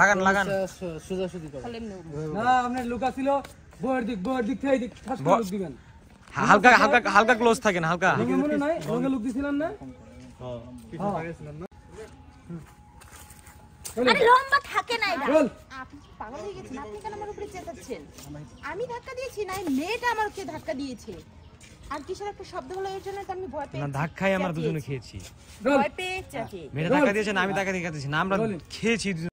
লাগান লাগান করে না লুকা ছিল দিক দিক থেকে ঠাস করে লুক দিবেন হালকা হালকা হালকা ক্লোজ হালকা মনে নাই লুক দিছিলেন না হ্যাঁ পিছনে না আরে লম্বা থাকে না এটা আমি ধাক্কা দিয়েছি না মেয়েটা ধাক্কা দিয়েছে আর কিসের একটা শব্দ আমি আমরা দুজনে খেয়েছি ধাক্কা না আমি ধাক্কা না আমরা খেয়েছি